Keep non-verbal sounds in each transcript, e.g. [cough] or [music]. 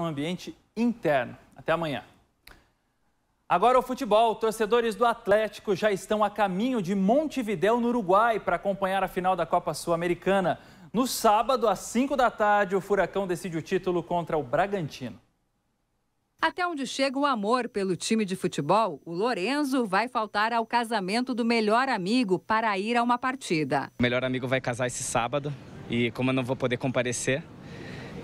um ambiente interno. Até amanhã. Agora o futebol. Torcedores do Atlético já estão a caminho de Montevidéu, no Uruguai, para acompanhar a final da Copa Sul-Americana. No sábado, às 5 da tarde, o Furacão decide o título contra o Bragantino. Até onde chega o amor pelo time de futebol, o Lorenzo vai faltar ao casamento do melhor amigo para ir a uma partida. O melhor amigo vai casar esse sábado e, como eu não vou poder comparecer,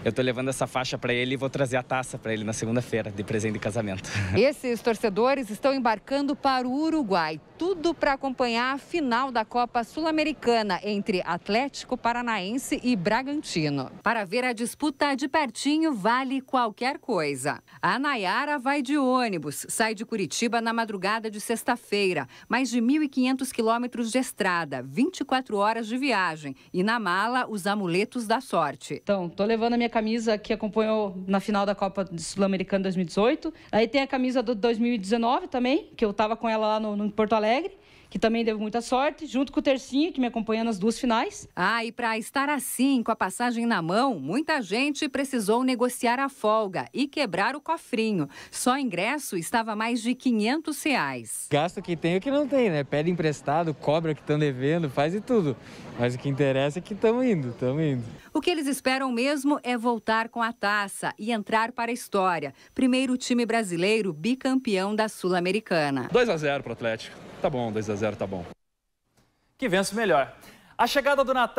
eu tô levando essa faixa para ele e vou trazer a taça para ele na segunda-feira de presente de casamento. [laughs] Esses torcedores estão embarcando para o Uruguai, tudo para acompanhar a final da Copa Sul-Americana entre Atlético Paranaense e Bragantino. Para ver a disputa de pertinho vale qualquer coisa. A Nayara vai de ônibus, sai de Curitiba na madrugada de sexta-feira, mais de 1.500 quilômetros de estrada, 24 horas de viagem e na mala os amuletos da sorte. Então, tô levando a minha minha camisa que acompanhou na final da Copa Sul-Americana 2018. Aí tem a camisa do 2019 também, que eu estava com ela lá no, no Porto Alegre que também deu muita sorte, junto com o Tercinho, que me acompanha nas duas finais. Ah, e para estar assim, com a passagem na mão, muita gente precisou negociar a folga e quebrar o cofrinho. Só ingresso estava mais de 500 reais. Gasta o que tem o que não tem, né? Pede emprestado, cobra que estão devendo, faz e tudo. Mas o que interessa é que estamos indo, estamos indo. O que eles esperam mesmo é voltar com a taça e entrar para a história. Primeiro time brasileiro bicampeão da Sul-Americana. 2 a 0 para o Atlético. Tá bom, 2 x 0 tá bom. Que vença melhor. A chegada do Natal.